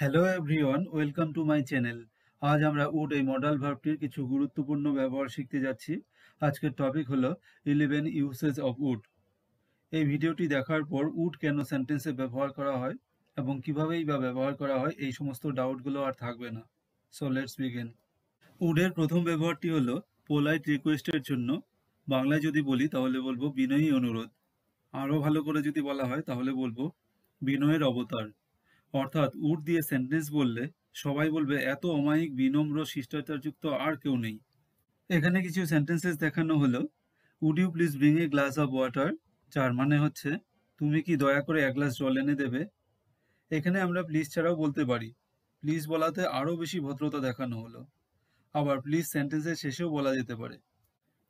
Hello everyone welcome to my channel আজ আমরা would এই মডেল ভার্বটির কিছু গুরুত্বপূর্ণ ব্যবহার শিখতে যাচ্ছি আজকের টপিক হলো ইলেভেন ইউসেজ অফ উড এই ভিডিওটি দেখার পর উড কেন সেন্টেন্সে ব্যবহার করা হয় এবং কীভাবেই বা ব্যবহার করা হয় এই সমস্ত ডাউটগুলো আর থাকবে না সো লেটস বিগিন উডের প্রথম ব্যবহারটি হলো পোলাইট রিকোয়েস্টের জন্য বাংলায় যদি বলি তাহলে বলবো বিনয়ী অনুরোধ আরও ভালো করে যদি বলা হয় তাহলে বলবো বিনয়ের অবতার অর্থাৎ উট দিয়ে সেন্টেন্স বললে সবাই বলবে এত অমায়িক বিনম্র শিষ্টাচারযুক্ত আর কেউ নেই এখানে কিছু সেন্টেন্সেস দেখানো হলো would you please bring a glass of water যার মানে হচ্ছে তুমি কি দয়া করে এক গ্লাস জল এনে দেবে এখানে আমরা প্লিজ ছাড়াও বলতে পারি প্লিজ বলাতে আরও বেশি ভদ্রতা দেখানো হলো আবার প্লিজ সেন্টেন্সের শেষেও বলা যেতে পারে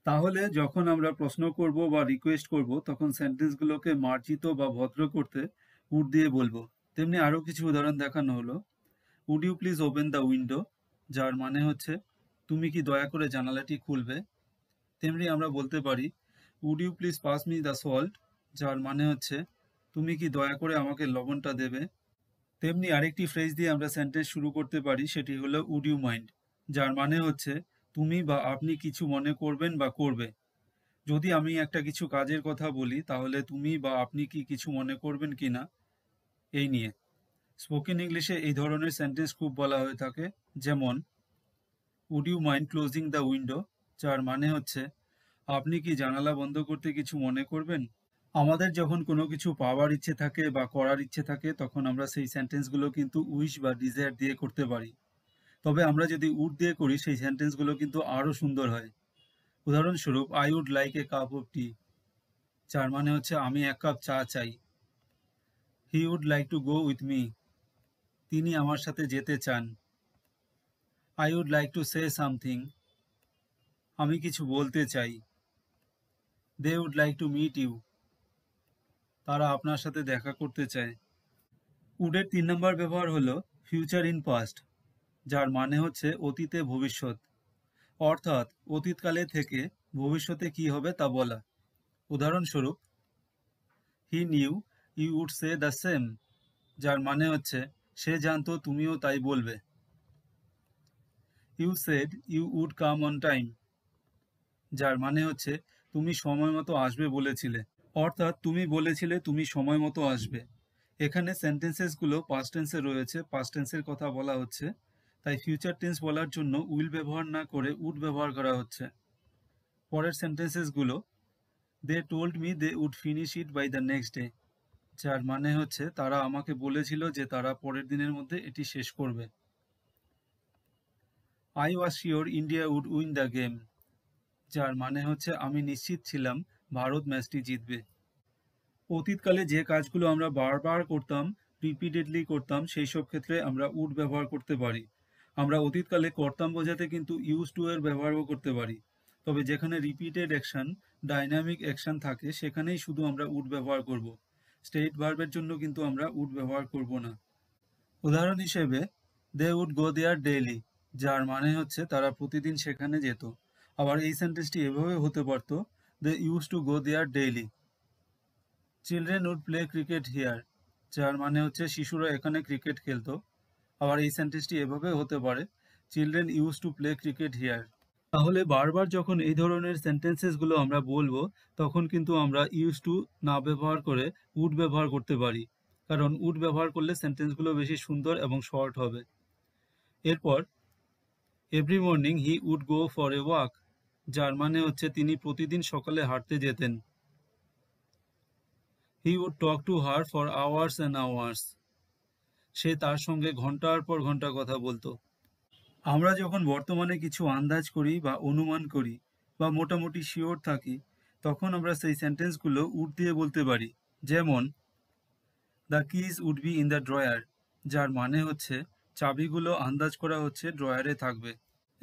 তাহলে যখন আমরা প্রশ্ন করব বা রিকোয়েস্ট করব তখন সেন্টেন্সগুলোকে মার্জিত বা ভদ্র করতে উড দিয়ে বলবো তেমনি আরও কিছু উদাহরণ দেখানো হলো would you please open the window যার মানে হচ্ছে তুমি কি দয়া করে জানালাটি খুলবে তেমনি আমরা বলতে পারি would you please pass me the salt যার মানে হচ্ছে তুমি কি দয়া করে আমাকে লবণটা দেবে তেমনি আরেকটি ফ্রেজ দিয়ে আমরা সেন্টেন্স শুরু করতে পারি সেটি হলো উড ইউ মাইন্ড যার মানে হচ্ছে তুমি বা আপনি কিছু মনে করবেন বা করবে যদি আমি একটা কিছু কাজের কথা বলি তাহলে তুমি বা আপনি কি কিছু মনে করবেন কি না এই নিয়ে স্পোকেন ইংলিশে এই ধরনের সেন্টেন্স খুব বলা হয়ে থাকে যেমন would you mind closing the window যার মানে হচ্ছে আপনি কি জানালা বন্ধ করতে কিছু মনে করবেন আমাদের যখন কোনো কিছু পাওয়ার ইচ্ছে থাকে বা করার ইচ্ছে থাকে তখন আমরা সেই সেন্টেন্সগুলো কিন্তু উইশ বা ডিজায়ার দিয়ে করতে পারি তবে আমরা যদি উড দিয়ে করি সেই সেন্টেন্সগুলো কিন্তু আরও সুন্দর হয় উদাহরণস্বরূপ I would like a cup of tea যার মানে হচ্ছে আমি এক কাপ চা চাই he would like to go with me তিনি আমার সাথে যেতে চান I would like to say something আমি কিছু বলতে চাই they would like to meet you তারা আপনার সাথে দেখা করতে চায় উডের তিন নম্বর ব্যবহার হলো ফিউচার ইন পাস্ট যার মানে হচ্ছে অতীতে ভবিষ্যৎ অর্থাৎ অতীতকালে থেকে ভবিষ্যতে কি হবে তা বলা উদাহরণস্বরূপ he knew you would say the same যার মানে হচ্ছে সে জানতো তুমিও তাই বলবে you said you would come on time যার মানে হচ্ছে তুমি সময় মতো আসবে বলেছিলে অর্থাৎ তুমি বলেছিলে তুমি সময় মতো আসবে এখানে সেন্টেন্সেসগুলো পাস্ট টেন্সে রয়েছে পাস্ট টেন্সের কথা বলা হচ্ছে তাই ফিউচার টেন্স বলার জন্য উইল ব্যবহার না করে উড ব্যবহার করা হচ্ছে পরের সেন্টেন্সেসগুলো they told me they would finish it by the next day যার মানে হচ্ছে তারা আমাকে বলেছিল যে তারা পরের দিনের মধ্যে এটি শেষ করবে I was sure India would win the game যার মানে হচ্ছে আমি নিশ্চিত ছিলাম ভারত ম্যাচটি জিতবে অতীতকালে যে কাজগুলো আমরা বারবার করতাম রিপিটেডলি করতাম সেই সব ক্ষেত্রে আমরা উড ব্যবহার করতে পারি আমরা অতীতকালে করতাম বোঝাতে কিন্তু ইউজ টু এর ব্যবহারও করতে পারি তবে যেখানে রিপিটেড অ্যাকশন ডাইনামিক অ্যাকশন থাকে সেখানেই শুধু আমরা উড ব্যবহার করবো স্টেট ভার্বের জন্য কিন্তু আমরা উড ব্যবহার করব না উদাহরণ হিসেবে they would go there daily যার মানে হচ্ছে তারা প্রতিদিন সেখানে যেত আবার এই সেন্টেন্সটি এভাবে হতে পারত they use to go there daily children would play cricket here যার মানে হচ্ছে শিশুরা এখানে ক্রিকেট খেলতো আবার এই সেন্টেন্সটি এভাবে হতে পারে children use to play cricket here তাহলে বারবার যখন এই ধরনের সেন্টেন্সেসগুলো আমরা বলবো তখন কিন্তু আমরা ইউজ টু না ব্যবহার করে উড ব্যবহার করতে পারি কারণ উড ব্যবহার করলে সেন্টেন্সগুলো বেশি সুন্দর এবং শর্ট হবে এরপর every morning he would go for a walk যার মানে হচ্ছে তিনি প্রতিদিন সকালে হাঁটতে যেতেন he would talk to her for hours and hours সে তার সঙ্গে ঘন্টার পর ঘন্টা কথা বলতো আমরা যখন বর্তমানে কিছু আন্দাজ করি বা অনুমান করি বা মোটামুটি শিওর থাকি তখন আমরা সেই সেন্টেন্সগুলো উঠ দিয়ে বলতে পারি যেমন the keys would be in the drawer যার মানে হচ্ছে চাবিগুলো আন্দাজ করা হচ্ছে ড্রয়ারে থাকবে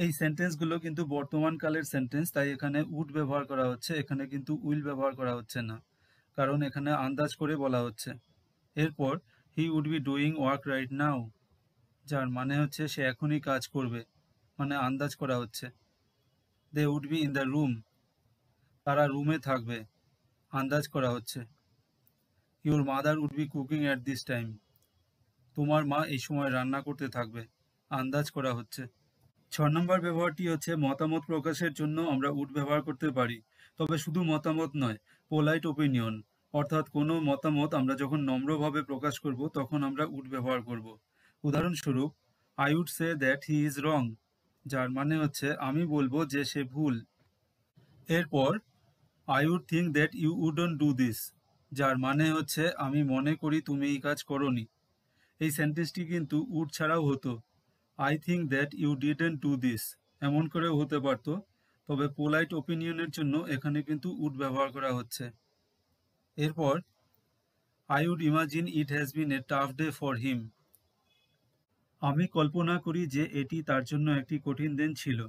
এই সেন্টেন্সগুলো কিন্তু বর্তমান কালের সেন্টেন্স তাই এখানে উড ব্যবহার করা হচ্ছে এখানে কিন্তু উইল ব্যবহার করা হচ্ছে না কারণ এখানে আন্দাজ করে বলা হচ্ছে এরপর he would be doing work right now যার মানে হচ্ছে সে এখনই কাজ করবে মানে আন্দাজ করা হচ্ছে they would be in the room তারা রুমে থাকবে আন্দাজ করা হচ্ছে your mother would be cooking at this time তোমার মা এই সময় রান্না করতে থাকবে আন্দাজ করা হচ্ছে ছ নম্বর ব্যবহারটি হচ্ছে মতামত প্রকাশের জন্য আমরা উড ব্যবহার করতে পারি তবে শুধু মতামত নয় পোলাইট ওপিনিয়ন অর্থাৎ কোনো মতামত আমরা যখন নম্রভাবে প্রকাশ করব তখন আমরা উড ব্যবহার করব উদাহরণস্বরূপ I would say that he is wrong যার মানে হচ্ছে আমি বলবো যে সে ভুল এরপর I would think that you wouldn't do this যার মানে হচ্ছে আমি মনে করি তুমি এই কাজ করনি এই সেন্টেন্সটি কিন্তু উড ছাড়াও হতো I think that you didn't do this এমন করেও হতে পারত তবে পোলাইট ওপিনিয়নের জন্য এখানে কিন্তু উড ব্যবহার করা হচ্ছে এরপর I would imagine it has been a tough day for him আমি কল্পনা করি যে এটি তার জন্য একটি কঠিন দিন ছিল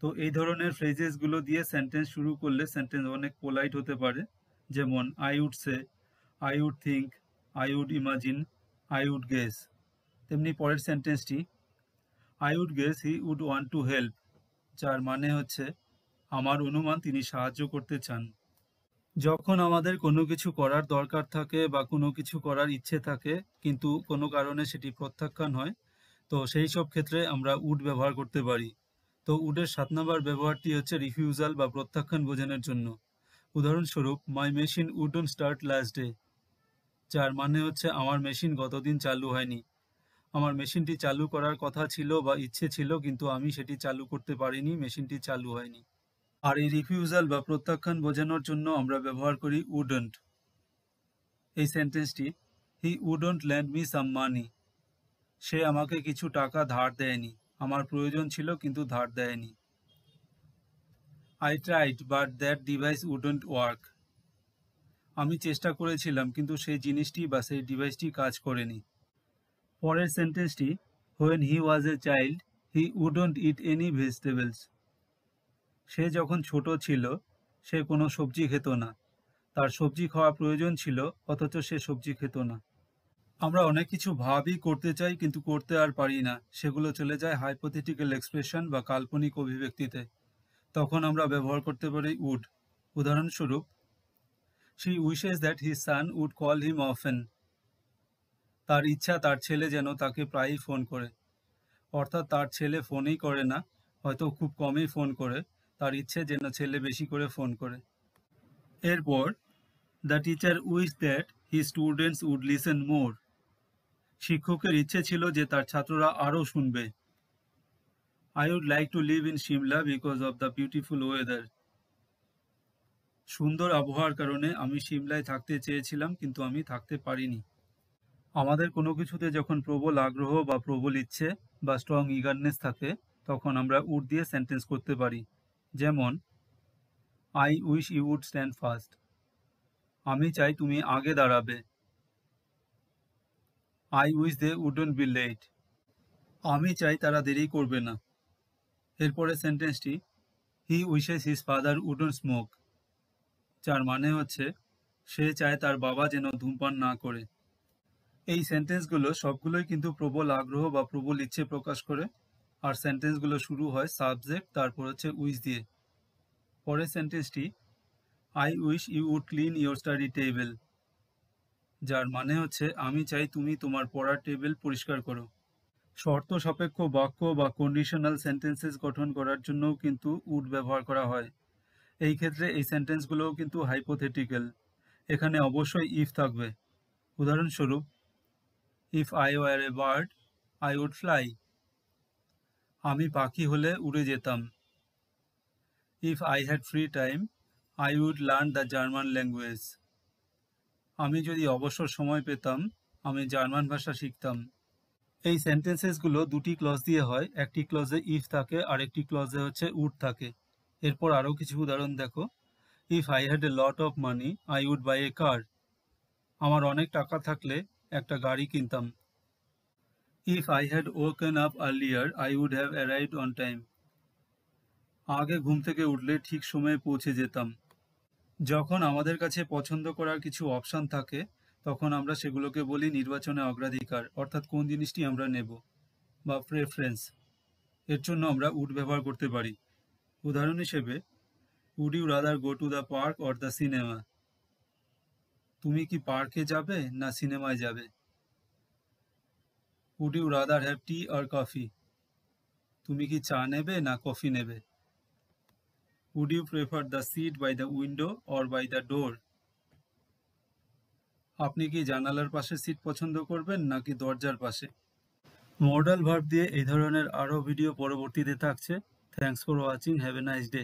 তো এই ধরনের ফ্রেজেসগুলো দিয়ে সেন্টেন্স শুরু করলে সেন্টেন্স অনেক পোলাইট হতে পারে যেমন I would say I would think I would imagine I would guess তেমনি পরের সেন্টেন্সটি I would guess he would want to help যার মানে হচ্ছে আমার অনুমান তিনি সাহায্য করতে চান যখন আমাদের কোনো কিছু করার দরকার থাকে বা কোনো কিছু করার ইচ্ছে থাকে কিন্তু কোনো কারণে সেটি প্রত্যাখ্যান হয় তো সেই সব ক্ষেত্রে আমরা উড ব্যবহার করতে পারি তো উডের সাত নম্বর ব্যবহারটি হচ্ছে রিফিউজাল বা প্রত্যাখ্যান বোঝানোর জন্য উদাহরণস্বরূপ my machine wouldn't start last day যার মানে হচ্ছে আমার মেশিন গতদিন চালু হয়নি আমার মেশিনটি চালু করার কথা ছিল বা ইচ্ছে ছিল কিন্তু আমি সেটি চালু করতে পারিনি মেশিনটি চালু হয়নি আর এই রিফিউজাল বা প্রত্যাখ্যান বোঝানোর জন্য আমরা ব্যবহার করি উডন্ট এই সেন্টেন্সটি he wouldn't lend me some money সে আমাকে কিছু টাকা ধার দেয়নি আমার প্রয়োজন ছিল কিন্তু ধার দেয়নি I tried but that device wouldn't work আমি চেষ্টা করেছিলাম কিন্তু সেই জিনিসটি বা সেই ডিভাইসটি কাজ করেনি পরের সেন্টেন্সটি when he was a child he wouldn't eat any vegetables সে যখন ছোট ছিল সে কোনো সবজি খেত না তার সবজি খাওয়া প্রয়োজন ছিল অথচ সে সবজি খেত না আমরা অনেক কিছু ভাবি করতে চাই কিন্তু করতে আর পারি না সেগুলো চলে যায় হাইপোথেটিক্যাল এক্সপ্রেশন বা কাল্পনিক অভিব্যক্তিতে তখন আমরা ব্যবহার করতে পারি উড উদাহরণস্বরূপ she wishes that he son would call him often তার ইচ্ছা তার ছেলে যেন তাকে প্রায়ই ফোন করে অর্থাৎ তার ছেলে ফোনই করে না হয়তো খুব কমই ফোন করে তার ইচ্ছে যেন ছেলে বেশি করে ফোন করে এরপর the teacher wish that he students would listen more শিক্ষকের ইচ্ছে ছিল যে তার ছাত্ররা আরও শুনবে I would like to live in Shimla because of the beautiful weather সুন্দর আবহাওয়ার কারণে আমি শিমলায় থাকতে চেয়েছিলাম কিন্তু আমি থাকতে পারিনি আমাদের কোনো কিছুতে যখন প্রবল আগ্রহ বা প্রবল ইচ্ছে বা স্ট্রং ইগারনেস থাকে তখন আমরা উড দিয়ে সেন্টেন্স করতে পারি যেমন I wish you would stand first আমি চাই তুমি আগে দাঁড়াবে I wish they wouldn't be late আমি চাই তারা দেরি করবে না এরপরে সেন্টেন্সটি he wishes his father wouldn't smoke যার মানে হচ্ছে সে চায় তার বাবা যেন ধূমপান না করে এই সেন্টেন্সগুলো সবগুলোই কিন্তু প্রবল আগ্রহ বা প্রবল ইচ্ছে প্রকাশ করে আর সেন্টেন্সগুলো শুরু হয় সাবজেক্ট তারপর হচ্ছে উইস দিয়ে পরের সেন্টেন্সটি I wish you would clean your study table যার মানে হচ্ছে আমি চাই তুমি তোমার পড়ার টেবিল পরিষ্কার করো শর্ত সাপেক্ষ বাক্য বা কন্ডিশনাল সেন্টেন্সেস গঠন করার জন্যও কিন্তু উড ব্যবহার করা হয় এই ক্ষেত্রে এই সেন্টেন্সগুলোও কিন্তু হাইপোথেটিক্যাল এখানে অবশ্যই ইফ থাকবে উদাহরণস্বরূপ if I were a bird I would fly আমি পাখি হলে উড়ে যেতাম if I had free time I would learn the German language আমি যদি অবসর সময় পেতাম আমি জার্মান ভাষা শিখতাম এই সেন্টেন্সেসগুলো দুটি ক্লজ দিয়ে হয় একটি ক্লজে ইফ থাকে আরেকটি ক্লজে হচ্ছে উড থাকে এরপর আরও কিছু উদাহরণ দেখো if I had a lot of money I would buy a car আমার অনেক টাকা থাকলে একটা গাড়ি কিনতাম if I had woken up earlier I would have arrive on time আগে ঘুম থেকে উঠলে ঠিক সময়ে পৌঁছে যেতাম যখন আমাদের কাছে পছন্দ করার কিছু অপশন থাকে তখন আমরা সেগুলোকে বলি নির্বাচনে অগ্রাধিকার অর্থাৎ কোন জিনিসটি আমরা নেব বা প্রেফারেন্স এর জন্য আমরা উড ব্যবহার করতে পারি উদাহরণ হিসেবে would you rather go to the park or the cinema তুমি কি পার্কে যাবে না সিনেমায় যাবে would you rather have tea or coffee তুমি কি চা নেবে না কফি নেবে Would you prefer the seat by the window or by the door? আপনি কি জানালার পাশে সিট পছন্দ করবেন নাকি দরজার পাশে মডেল ভার্ব দিয়ে এই ধরনের আরও ভিডিও পরবর্তীতে থাকছে thanks for watching have a nice day